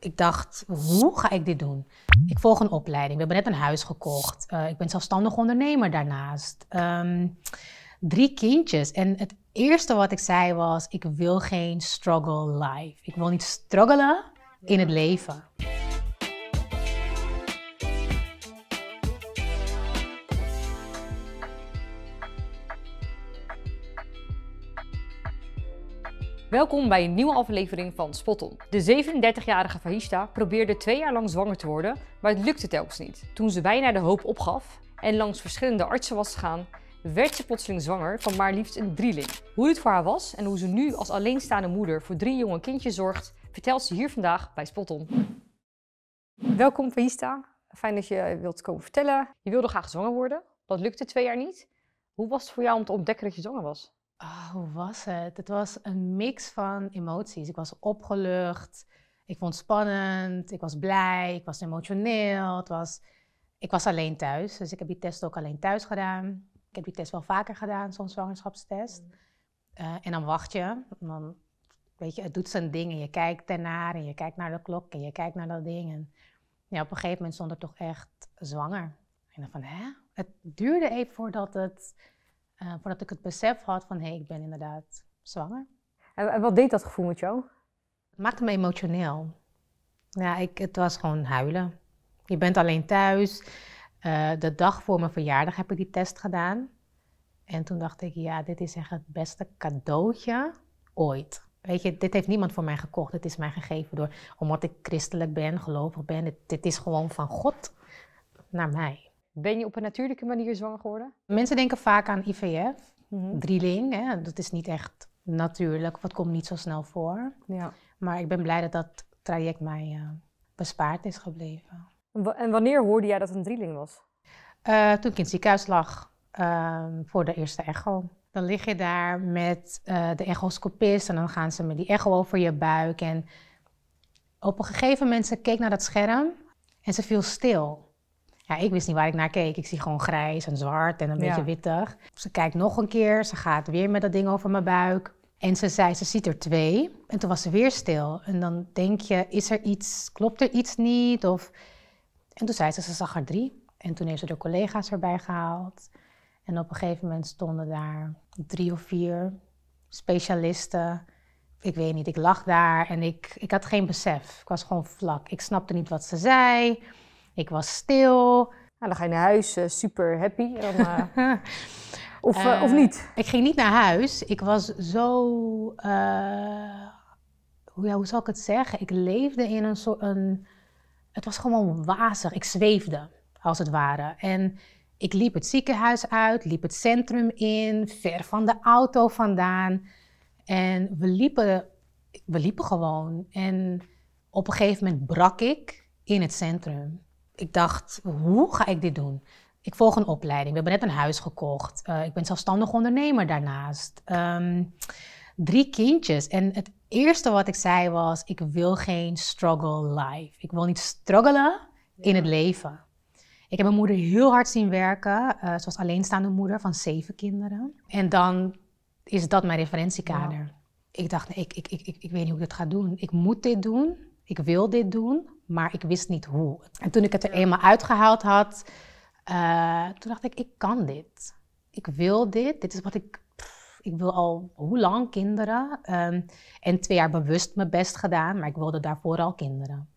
ik dacht, hoe ga ik dit doen? Ik volg een opleiding. We hebben net een huis gekocht. Eh, ik ben zelfstandig ondernemer daarnaast. Ehm, drie kindjes. En het eerste wat ik zei was: ik wil geen struggle life. Ik wil niet struggelen in het leven. Welkom bij een nieuwe aflevering van Spot On. De 37-jarige Fahista probeerde twee jaar lang zwanger te worden, maar het lukte telkens niet. Toen ze bijna de hoop opgaf en langs verschillende artsen was gegaan, werd ze plotseling zwanger van maar liefst een drieling. Hoe dit voor haar was en hoe ze nu als alleenstaande moeder voor drie jonge kindjes zorgt, vertelt ze hier vandaag bij Spot On. Welkom Fahista, fijn dat je wilt komen vertellen. Je wilde graag zwanger worden, dat lukte twee jaar niet. Hoe was het voor jou om te ontdekken dat je zwanger was? Oh, hoe was het? Het was een mix van emoties. Ik was opgelucht. Ik vond het spannend. Ik was blij. Ik was emotioneel. Het was, ik was alleen thuis. Dus ik heb die test ook alleen thuis gedaan. Ik heb die test wel vaker gedaan, zo'n zwangerschapstest. Mm. en dan wacht je. Dan, weet je, het doet zijn ding. En je kijkt ernaar. En je kijkt naar de klok. En je kijkt naar dat ding. En ja, op een gegeven moment stond ik toch echt zwanger. En dan van, hè? Het duurde even voordat het eh, voordat ik het besef had van hé, hey, ik ben inderdaad zwanger. En wat deed dat gevoel met jou? Het maakte me emotioneel. Ja, ik, het was gewoon huilen. Je bent alleen thuis. Eh, de dag voor mijn verjaardag heb ik die test gedaan. En toen dacht ik, ja, dit is echt het beste cadeautje ooit. Weet je, dit heeft niemand voor mij gekocht. Dit is mij gegeven door, omdat ik christelijk ben, gelovig ben. dit is gewoon van God naar mij. Ben je op een natuurlijke manier zwanger geworden? Mensen denken vaak aan IVF, mhm. drieling. Hè? Dat is niet echt natuurlijk, wat komt niet zo snel voor. Ja. Maar ik ben blij dat dat traject mij eh, bespaard is gebleven. En wanneer hoorde jij dat een drieling was? Eh, toen ik in het ziekenhuis lag ehm, voor de eerste echo. Dan lig je daar met eh, de echoscopist en dan gaan ze met die echo over je buik. En op een gegeven moment, ze keek naar dat scherm en ze viel stil. Ja, ik wist niet waar ik naar keek. Ik zie gewoon grijs en zwart en een beetje wittig. Ze kijkt nog een keer. Ze gaat weer met dat ding over mijn buik. En ze zei, ze ziet er twee. En toen was ze weer stil. En dan denk je, is er iets, klopt er iets niet? Of... En toen zei ze, ze zag er drie. En toen heeft ze de collega's erbij gehaald. En op een gegeven moment stonden daar drie of vier specialisten. Ik weet niet, ik lag daar en ik, ik had geen besef. Ik was gewoon vlak. Ik snapte niet wat ze zei. Ik was stil. Nou, dan ga je naar huis, eh, super happy. Dan, eh, of, eh, of niet? Ik ging niet naar huis. Ik was zo. Hoe, hoe, zal ik het zeggen? Ik leefde in een soort. Een, het was gewoon wazig. Ik zweefde, als het ware. En ik liep het ziekenhuis uit, liep het centrum in, ver van de auto vandaan. En we liepen, we liepen gewoon. En op een gegeven moment brak ik in het centrum ik dacht, hoe ga ik dit doen? Ik volg een opleiding. We hebben net een huis gekocht. Eh, ik ben zelfstandig ondernemer daarnaast. Ehm, drie kindjes. En het eerste wat ik zei was: ik wil geen struggle life. Ik wil niet struggelen in het leven. Ik heb mijn moeder heel hard zien werken. Eh, zoals alleenstaande moeder van zeven kinderen. En dan is dat mijn referentiekader. Ik dacht, nee, ik, ik, ik, ik, weet niet hoe ik dit ga doen. Ik moet dit doen. Ik wil dit doen maar ik wist niet hoe. En toen ik het er eenmaal uitgehaald had, eh, toen dacht ik, ik kan dit. Ik wil dit. Dit is wat ik. ik wil al hoe lang kinderen. Um, en twee jaar bewust mijn best gedaan, maar ik wilde daarvoor al kinderen.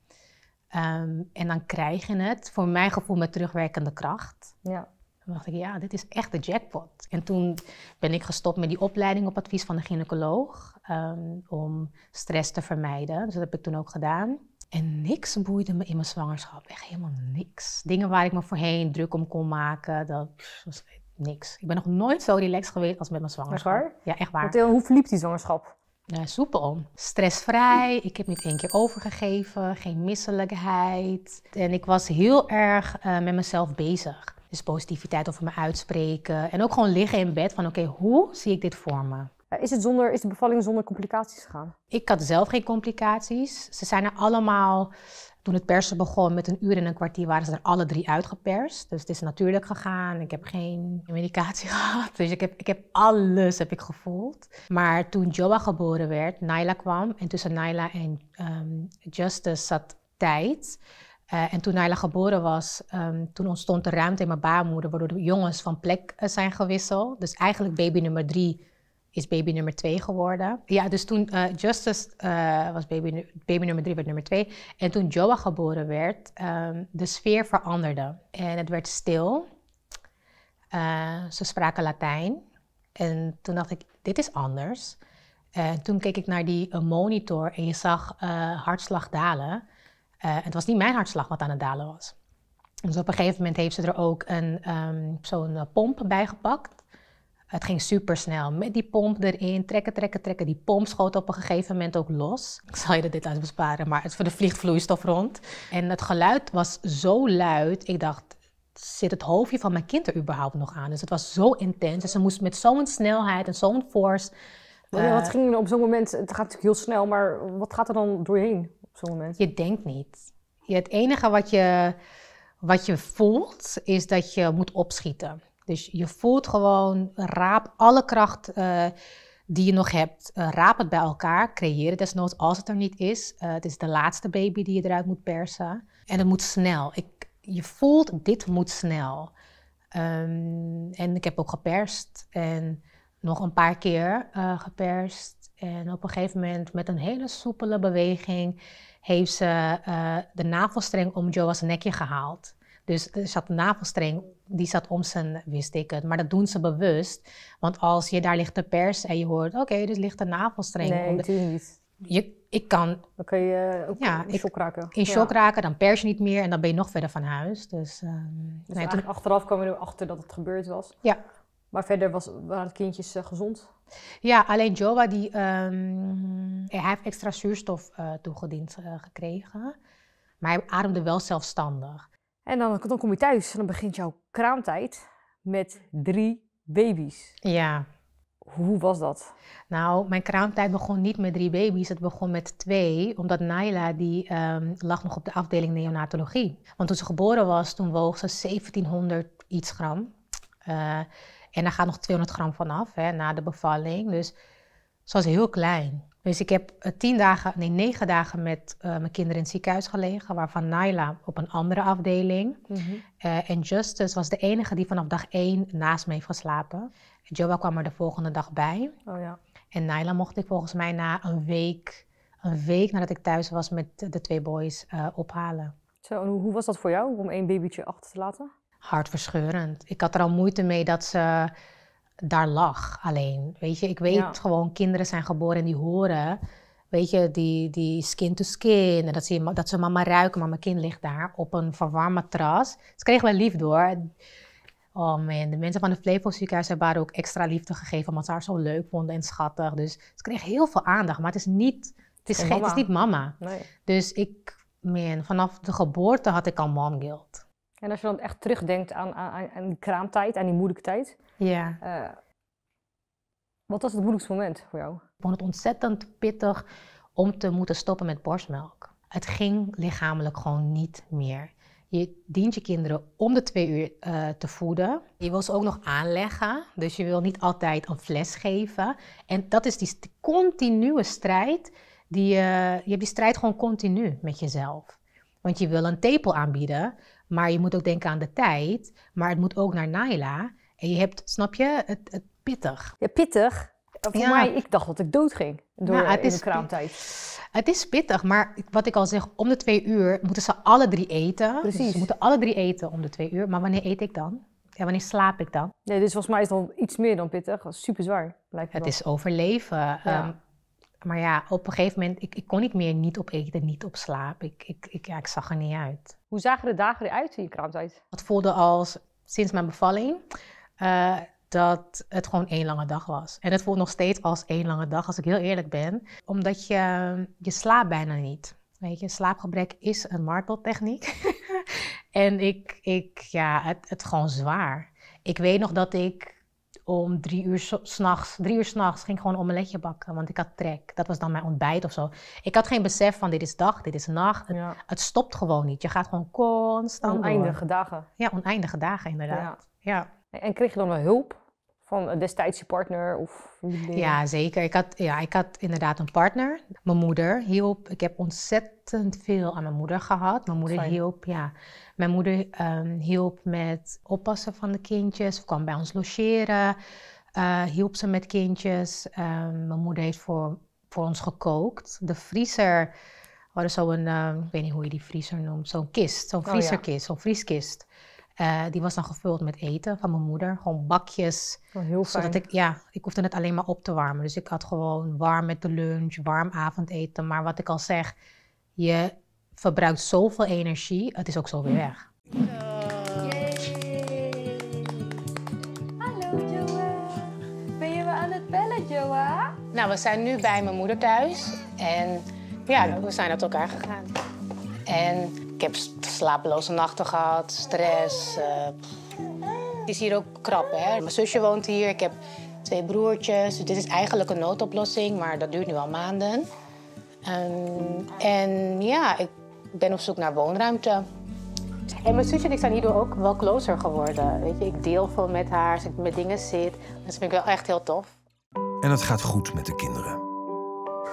Ehm, en dan krijg je het, voor mijn gevoel, met terugwerkende kracht. Ja. Toen dacht ik, ja, dit is echt de jackpot. En toen ben ik gestopt met die opleiding op advies van de gynaecoloog ehm, om stress te vermijden. Dus dat heb ik toen ook gedaan. En niks boeide me in mijn zwangerschap. Echt helemaal niks. Dingen waar ik me voorheen druk om kon maken, dat was niks. Ik ben nog nooit zo relaxed geweest als met mijn zwangerschap. waar? Ja, echt waar. hoe verliep die zwangerschap? Ja, soepel. Stressvrij. Ik heb niet één keer overgegeven. Geen misselijkheid. En ik was heel erg eh, met mezelf bezig. Dus positiviteit over me uitspreken. En ook gewoon liggen in bed van oké, hoe zie ik dit voor me? Eh, is, het zonder, is de bevalling zonder complicaties gegaan? Ik had zelf geen complicaties. Ze zijn er allemaal, toen het persen begon, met een uur en een kwartier waren ze er alle drie uitgeperst. Dus het is natuurlijk gegaan. Ik heb geen medicatie gehad. Dus ik heb, ik heb alles heb ik gevoeld. Maar toen Joa geboren werd, Naila kwam. En tussen Naila en ehm, Justice zat tijd. Eh, en toen Naila geboren was, ehm, toen ontstond de ruimte in mijn baarmoeder, waardoor de jongens van plek eh, zijn gewisseld. Dus eigenlijk baby nummer drie is baby nummer twee geworden. Ja, dus toen eh, Justice eh, was baby, baby nummer drie, werd nummer twee. En toen Joa geboren werd, ehm, de sfeer veranderde. En het werd stil. Eh, ze spraken Latijn. En toen dacht ik, dit is anders. En toen keek ik naar die monitor en je zag hartslag dalen. het was niet mijn hartslag wat aan het dalen was. Dus op een gegeven moment heeft ze er ook een, ehm, zo'n pomp bij gepakt. Het ging super snel. Met die pomp erin, trekken, trekken, trekken. Die pomp schoot op een gegeven moment ook los. Ik zal je dit uit besparen, maar het, voor vliegt vloeistof rond. En het geluid was zo luid, ik dacht, zit het hoofdje van mijn kind er überhaupt nog aan? Dus het was zo intens. Dus ze moest met zo'n snelheid en zo'n force... Oh wat eh, ging op zo'n moment, het gaat natuurlijk heel snel, maar wat gaat er dan doorheen op zo'n moment? Je denkt niet. het enige wat je, wat je voelt, is dat je moet opschieten. Dus je voelt gewoon, raap alle kracht eh, die je nog hebt. Eh, raap het bij elkaar, creëer het desnoods als het er niet is. Eh, het is de laatste baby die je eruit moet persen. En het moet snel. Ik, je voelt, dit moet snel. Ehm, en ik heb ook geperst en nog een paar keer geperst. En op een gegeven moment met een hele soepele beweging heeft ze de navelstreng om Joa's nekje gehaald. Dus er zat de navelstreng die zat om zijn het, Maar dat doen ze bewust. Want als je daar ligt te pers en je hoort, oké, okay, ligt een navelstreng. Nee, natuurlijk niet. Je, ik kan... Dan kun je ook in shock raken. In shock raken, dan pers je niet meer en dan ben je nog verder van huis. Dus, um, dus nee, toen... achteraf kwamen we erachter dat het gebeurd was. Ja. Maar verder was, waren het kindjes eh, gezond? Ja, alleen Joa, die, ehm, hij heeft extra zuurstof eh, toegediend eh, gekregen. Maar hij ademde wel zelfstandig. En dan, dan kom je thuis en dan begint jouw kraamtijd met drie baby's. Ja. Hoe was dat? Nou, mijn kraamtijd begon niet met drie baby's. Het begon met twee, omdat Naila die ehm, lag nog op de afdeling neonatologie. Want toen ze geboren was, toen woog ze 1700 iets gram. Eh, en daar gaat nog 200 gram vanaf hè, na de bevalling. Dus ze was heel klein. Dus ik heb eh, tien dagen, nee, negen dagen met eh, mijn kinderen in het ziekenhuis gelegen, waarvan Naila op een andere afdeling. Mhm. Eh, en Justice was de enige die vanaf dag één naast me heeft geslapen. Joa kwam er de volgende dag bij. Oh, ja. En Naila mocht ik volgens mij na een week, een week nadat ik thuis was met de twee boys, ophalen. Zo, hoe was dat voor jou om één babytje achter te laten? Hartverscheurend. Ik had er al moeite mee dat ze daar lag alleen. Weet je, ik weet gewoon, kinderen zijn geboren en die horen, weet je, die, die skin to skin. En dat ze, dat mama ruiken, maar mijn kind ligt daar op een verwarm matras. Ze kregen wel lief door. Oh man, de mensen van de Flevo ziekenhuis hebben haar ook extra liefde gegeven, omdat ze haar zo leuk vonden en schattig. Dus ze kreeg heel veel aandacht, maar het is niet, het is, geen, het is niet mama. Nee. Dus ik, man, vanaf de geboorte had ik al mom guilt. En als je dan echt terugdenkt aan, aan, aan die kraamtijd, aan die moeilijke tijd, ja. Eh, wat was het moeilijkste moment voor jou? Ik vond het ontzettend pittig om te moeten stoppen met borstmelk. Het ging lichamelijk gewoon niet meer. Je dient je kinderen om de twee uur eh, te voeden. Je wil ze ook nog aanleggen, dus je wil niet altijd een fles geven. En dat is die continue strijd. Die, eh, je hebt die strijd gewoon continu met jezelf. Want je wil een tepel aanbieden, maar je moet ook denken aan de tijd. Maar het moet ook naar Naila. En je hebt, snap je, het, het pittig. Ja, pittig. Voor mij, ik dacht dat ik dood ging door nou, het in is, de kraamtijd. Het is pittig, maar wat ik al zeg, om de twee uur moeten ze alle drie eten. Dus Precies. Dus ze moeten alle drie eten om de twee uur. Maar wanneer eet ik dan? Ja, wanneer slaap ik dan? Nee, dus volgens mij is het dan iets meer dan pittig. Super zwaar, Het is overleven. Ehm, maar ja, op een gegeven moment, ik, ik kon niet meer niet op eten, niet op slaap. Ik, ik, ik, ja, ik zag er niet uit. Hoe zagen de dagen eruit in je kraamtijd? Het voelde als sinds mijn bevalling uh, dat het gewoon één lange dag was. En het voelt nog steeds als één lange dag, als ik heel eerlijk ben. Omdat je, je slaapt bijna niet. Weet je, slaapgebrek is een marteltechniek. en ik, ik ja, het, het gewoon zwaar. Ik weet nog dat ik om drie uur s'nachts, drie uur s'nachts ging gewoon gewoon een omeletje bakken, want ik had trek. Dat was dan mijn ontbijt of zo. Ik had geen besef van dit is dag, dit is nacht. Het, stopt gewoon niet. Je gaat gewoon constant Oneindige dagen. Ja, oneindige dagen inderdaad. ja. En kreeg je dan wel hulp van destijds je partner? Of... Ja, zeker. Ik had, ja, ik had inderdaad een partner. Mijn moeder hielp. Ik heb ontzettend veel aan mijn moeder gehad. Mijn moeder hielp, ja. Mijn moeder ehm, hielp met oppassen van de kindjes. Ze kwam bij ons logeren. Uh, hielp ze met kindjes. Ehm, mijn moeder heeft voor, voor ons gekookt. De vriezer... We hadden zo'n, ehm, ik weet niet hoe je die vriezer noemt, zo'n kist, zo'n oh, vriezerkist, zo'n vrieskist. Eh, die was dan gevuld met eten van mijn moeder. Gewoon bakjes. Oh, heel fijn. Zodat ik, ja, ik hoefde het alleen maar op te warmen. Dus ik had gewoon warm met de lunch, warm avondeten. Maar wat ik al zeg, je verbruikt zoveel energie. Het is ook zo weer mm. weg. Hallo Joa. Ben je wel aan het bellen, Joa? Nou, we zijn nu bij mijn moeder thuis. En ja, we zijn uit elkaar gegaan. En ik heb slapeloze nachten gehad, stress. Eh, het is hier ook krap, hè. Mijn zusje woont hier, ik heb twee broertjes. Dus dit is eigenlijk een noodoplossing, maar dat duurt nu al maanden. Ehm, en ja, ik ben op zoek naar woonruimte. En mijn zusje en ik zijn hierdoor ook wel closer geworden. Weet je, ik deel veel met haar, als ik met dingen zit. Dat vind ik wel echt heel tof. En het gaat goed met de kinderen.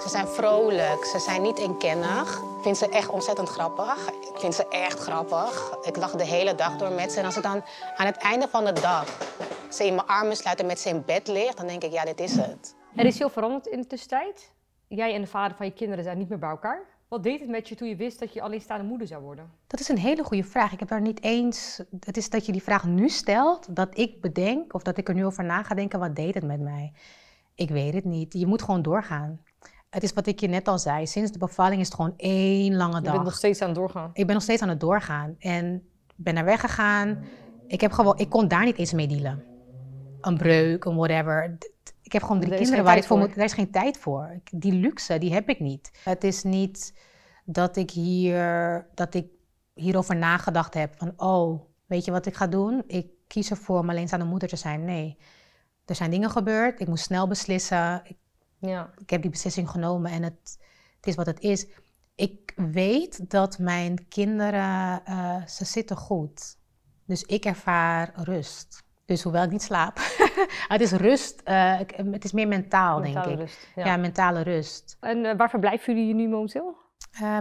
Ze zijn vrolijk, ze zijn niet inkennig vind ze echt ontzettend grappig. Ik vind ze echt grappig. Ik lach de hele dag door met ze. En als ze dan aan het einde van de dag ze in mijn armen sluit en met ze in bed ligt, dan denk ik, ja, dit is het. Er is heel veranderd in de tussentijd. Jij en de vader van je kinderen zijn niet meer bij elkaar. Wat deed het met je toen je wist dat je alleenstaande moeder zou worden? Dat is een hele goede vraag. Ik heb daar niet eens. Het is dat je die vraag nu stelt, dat ik bedenk of dat ik er nu over na ga denken, wat deed het met mij? Ik weet het niet. Je moet gewoon doorgaan het is wat ik je net al zei. Sinds de bevalling is het gewoon één lange dag. Je bent nog steeds aan het doorgaan. Ik ben nog steeds aan het doorgaan. En ben naar weggegaan. Ik, heb gewoon, ik kon daar niet eens mee dealen. Een breuk, een whatever. Ik heb gewoon drie kinderen waar ik voor moet. Daar is geen tijd voor. Die luxe, die heb ik niet. Het is niet dat ik, hier, dat ik hierover nagedacht heb. Van, oh, weet je wat ik ga doen? Ik kies ervoor om alleenstaande moeder te zijn. Nee. Er zijn dingen gebeurd. Ik moest snel beslissen. Ja. Ik heb die beslissing genomen en het, het is wat het is. Ik weet dat mijn kinderen, eh, ze zitten goed. Dus ik ervaar rust. Dus hoewel ik niet slaap, het is rust, eh, het is meer mentaal, denk ik. Rust, ja. mentale rust. En eh, waar verblijven jullie nu momenteel?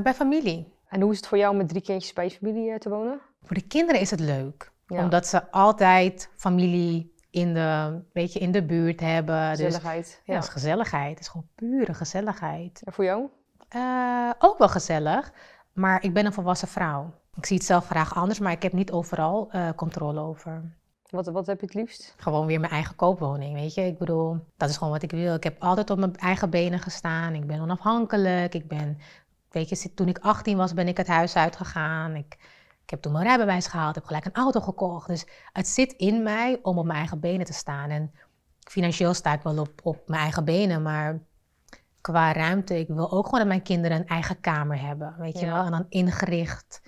bij familie. En hoe is het voor jou om met drie kindjes bij je familie te wonen? Voor de kinderen is het leuk, omdat ze altijd familie in de, beetje in de buurt hebben. Dus gezelligheid. ja, dat is gezelligheid. Het is gewoon pure gezelligheid. En voor jou? Eh, ook wel gezellig, maar ik ben een volwassen vrouw. Ik zie het zelf graag anders, maar ik heb niet overal uh, controle over. Wat, wat heb je het liefst? Gewoon weer mijn eigen koopwoning, weet je. Ik bedoel, dat is gewoon wat ik wil. Ik heb altijd op mijn eigen benen gestaan. Ik ben onafhankelijk. Ik ben, weet je, toen ik 18 was, ben ik het huis uitgegaan. Ik, ik heb toen mijn rijbewijs gehaald, heb gelijk een auto gekocht. Dus het zit in mij om op mijn eigen benen te staan. En financieel sta ik wel op, op mijn eigen benen, maar qua ruimte, ik wil ook gewoon dat mijn kinderen een eigen kamer hebben. Weet je wel? En dan ingericht.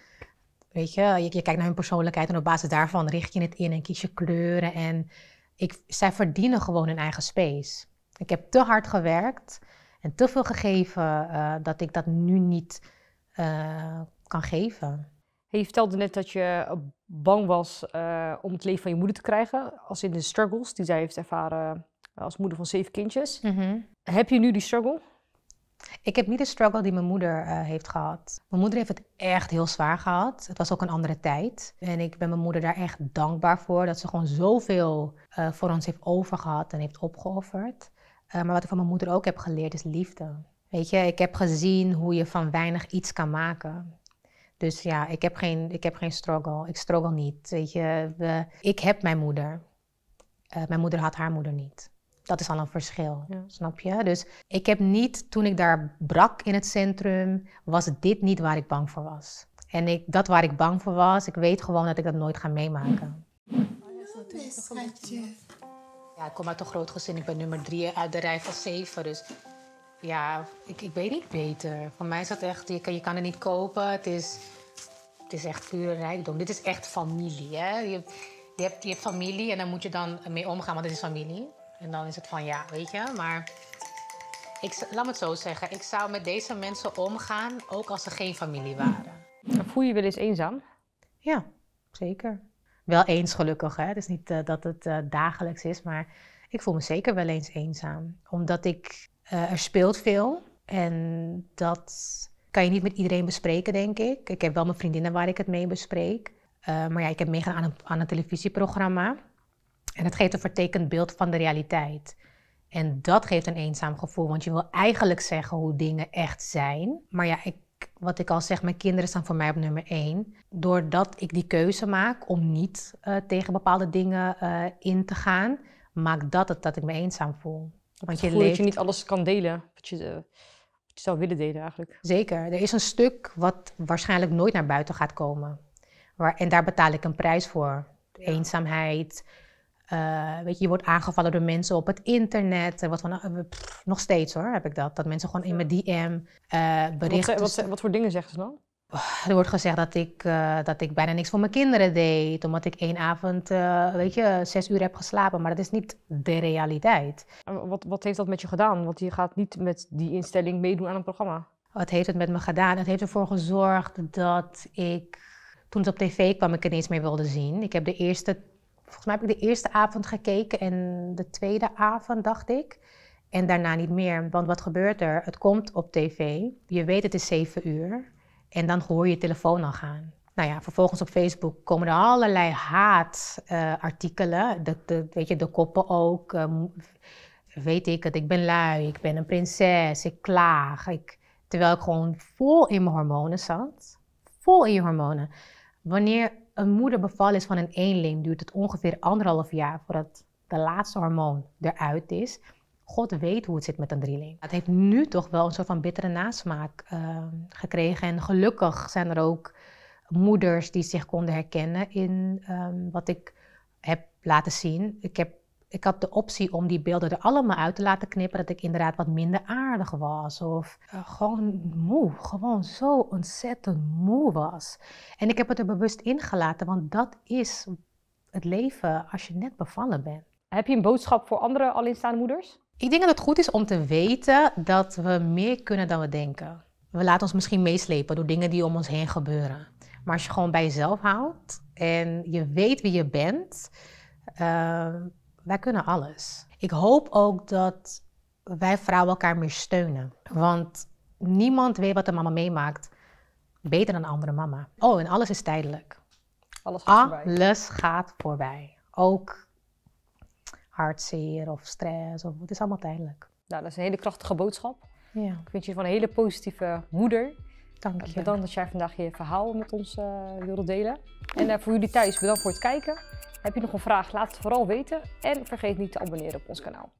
Weet je, je, je kijkt naar hun persoonlijkheid en op basis daarvan richt je het in en kies je kleuren. En ik, zij verdienen gewoon hun eigen space. Ik heb te hard gewerkt en te veel gegeven eh, dat ik dat nu niet eh, kan geven. Hey, je vertelde net dat je eh, bang was eh, om het leven van je moeder te krijgen, als in de struggles die zij heeft ervaren eh, als moeder van zeven kindjes. Mhm. Heb je nu die struggle? Ik heb niet de struggle die mijn moeder heeft gehad. Mijn moeder heeft het echt heel zwaar gehad. Het was ook een andere tijd. En ik ben mijn moeder daar echt dankbaar voor. Dat ze gewoon zoveel voor ons heeft overgehad en heeft opgeofferd. maar wat ik van mijn moeder ook heb geleerd is liefde. Weet je, ik heb gezien hoe je van weinig iets kan maken. Dus ja, ik heb geen, ik heb geen struggle. Ik struggle niet. Weet je, we, ik heb mijn moeder. Eh, mijn moeder had haar moeder niet. Dat is al een verschil, snap je? Dus ik heb niet, toen ik daar brak in het centrum, was dit niet waar ik bang voor was. En ik, dat waar ik bang voor was, ik weet gewoon dat ik dat nooit ga meemaken. Ja, ik kom uit een groot gezin. Ik ben nummer drie uit de rij van zeven. Dus ja, ik, ik weet niet beter. Voor mij is dat echt, je kan, je kan het niet kopen. Het is, het is echt pure rijkdom. Dit is echt familie. Hè? Je, je, hebt, je hebt familie en dan moet je dan mee omgaan, want het is familie. En dan is het van ja, weet je. Maar ik, laat me het zo zeggen, ik zou met deze mensen omgaan, ook als ze geen familie waren. Voel je wel eens eenzaam? Ja, zeker. Wel eens gelukkig, hè. Het is niet eh, dat het eh, dagelijks is, maar ik voel me zeker wel eens eenzaam. Omdat ik eh, er speelt veel en dat kan je niet met iedereen bespreken, denk ik. Ik heb wel mijn vriendinnen waar ik het mee bespreek. Eh, maar ja, ik heb meegaan aan een, aan een televisieprogramma. En dat geeft een vertekend beeld van de realiteit. En dat geeft een eenzaam gevoel, want je wil eigenlijk zeggen hoe dingen echt zijn. Maar ja, ik, wat ik al zeg, mijn kinderen staan voor mij op nummer één. Doordat ik die keuze maak om niet eh, tegen bepaalde dingen in te gaan, maakt dat het dat ik me eenzaam voel. Want je leeft... dat je niet alles kan delen wat je, eh, wat je zou willen delen eigenlijk. Zeker. Er is een stuk wat waarschijnlijk nooit naar buiten gaat komen. Waar, en daar betaal ik een prijs voor. Eenzaamheid. Eh, weet je, je wordt aangevallen door mensen op het internet. Wat van, eh, nog steeds hoor, heb ik dat. Dat mensen gewoon in mijn DM berichten. Wat, wat, wat, voor dingen zeggen ze dan? Er wordt gezegd dat ik, eh, dat ik bijna niks voor mijn kinderen deed, omdat ik één avond, eh, weet je, zes uur heb geslapen. Maar dat is niet de realiteit. Wat, wat heeft dat met je gedaan? Want je gaat niet met die instelling meedoen aan een programma. Wat heeft het met me gedaan? Het heeft ervoor gezorgd dat ik, toen het op tv kwam, ik er niets meer wilde zien. Ik heb de eerste, volgens mij heb ik de eerste avond gekeken en de tweede avond, dacht ik. En daarna niet meer. Want wat gebeurt er? Het komt op tv. Je weet het is zeven uur. En dan hoor je je telefoon al gaan. Nou ja, vervolgens op Facebook komen er allerlei haatartikelen. de, weet je, de koppen ook. Ehm, weet ik het, ik ben lui, ik ben een prinses, ik klaag. Ik, terwijl ik gewoon vol in mijn hormonen zat. Vol in je hormonen. Wanneer een moeder beval is van een eenling, duurt het ongeveer anderhalf jaar voordat de laatste hormoon eruit is. God weet hoe het zit met een drieling. Het heeft nu toch wel een soort van bittere nasmaak ehm, gekregen. En gelukkig zijn er ook moeders die zich konden herkennen in ehm, wat ik heb laten zien. Ik, heb, ik had de optie om die beelden er allemaal uit te laten knippen. Dat ik inderdaad wat minder aardig was. Of eh, gewoon moe. Gewoon zo ontzettend moe was. En ik heb het er bewust in gelaten, want dat is het leven als je net bevallen bent. Heb je een boodschap voor andere alleenstaande moeders? Ik denk dat het goed is om te weten dat we meer kunnen dan we denken. We laten ons misschien meeslepen door dingen die om ons heen gebeuren. Maar als je gewoon bij jezelf houdt en je weet wie je bent, ehm, wij kunnen alles. Ik hoop ook dat wij vrouwen elkaar meer steunen. Want niemand weet wat een mama meemaakt beter dan een andere mama. Oh, en alles is tijdelijk. Alles gaat voorbij. Alles gaat voorbij. Ook hartzeer of stress. Of, het is allemaal tijdelijk. Nou, dat is een hele krachtige boodschap. Ja. Ik vind je van een hele positieve moeder. Dank je. Bedankt dat jij vandaag je verhaal met ons eh, wilde delen. En eh, voor jullie thuis, bedankt voor het kijken. Heb je nog een vraag, laat het vooral weten. En vergeet niet te abonneren op ons kanaal.